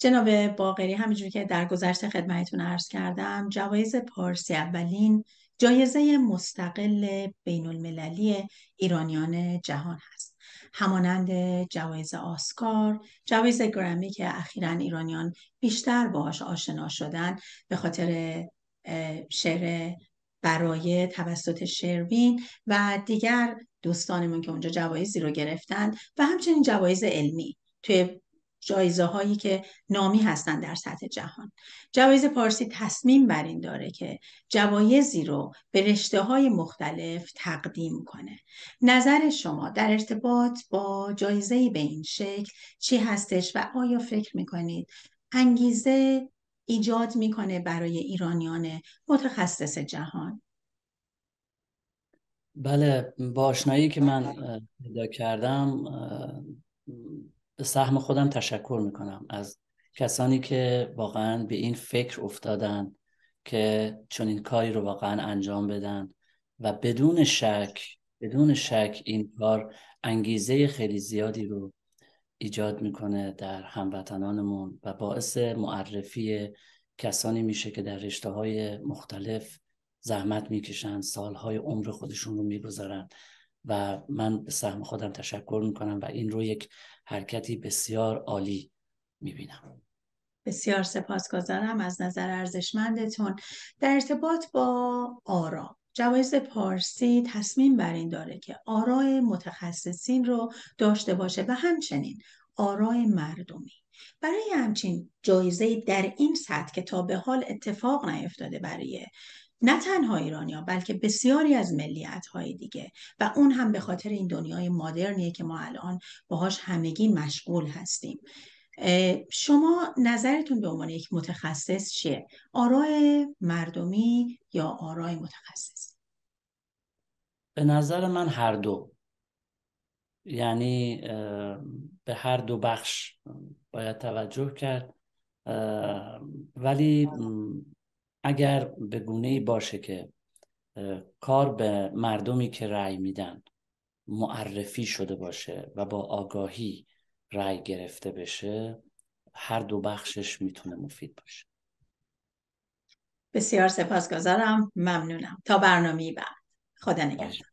جناب باقری همینجور که در گذشته خدمتتون عرض کردم جوایز پارسی اولین جایزه مستقل بین المللی ایرانیان جهان هست همانند جوایز آسکار جوایز گرمی که اخیرا ایرانیان بیشتر باهاش آشنا شدن به خاطر شعر برای توسط شروین و دیگر دوستانمون که اونجا جوایزی رو گرفتن و همچنین جوایز علمی توی جایزه هایی که نامی هستند در سطح جهان جوایز پارسی تصمیم بر این داره که جوایزی رو به رشته های مختلف تقدیم کنه نظر شما در ارتباط با جایزه به این شکل چی هستش و آیا فکر میکنید انگیزه ایجاد میکنه برای ایرانیان متخصص جهان بله با آشنایی که من پیدا کردم به سهم خودم تشکر میکنم از کسانی که واقعا به این فکر افتادن که این کاری رو واقعا انجام بدن و بدون شک بدون شک این کار انگیزه خیلی زیادی رو ایجاد میکنه در هموطنانمون و باعث معرفی کسانی میشه که در رشته های مختلف زحمت میکشن سالهای عمر خودشون رو میگذارن و من به سهم خودم تشکر میکنم و این رو یک حرکتی بسیار عالی میبینم بسیار سپاسگزارم از نظر ارزشمندتون در ارتباط با آرا جوایز پارسی تصمیم بر این داره که آرای متخصصین رو داشته باشه و همچنین آرای مردمی برای همچین جایزه در این سطح که تا به حال اتفاق نیفتاده برای نه تنها ایرانیا بلکه بسیاری از ملیت های دیگه و اون هم به خاطر این دنیای مادرنیه که ما الان باهاش همگی مشغول هستیم شما نظرتون به عنوان یک متخصص چیه آرای مردمی یا آرای متخصص به نظر من هر دو یعنی به هر دو بخش باید توجه کرد ولی اگر به گونه باشه که کار به مردمی که رأی میدن معرفی شده باشه و با آگاهی رأی گرفته بشه هر دو بخشش میتونه مفید باشه بسیار سپاسگزارم ممنونم تا برنامه بعد خدا نگهدار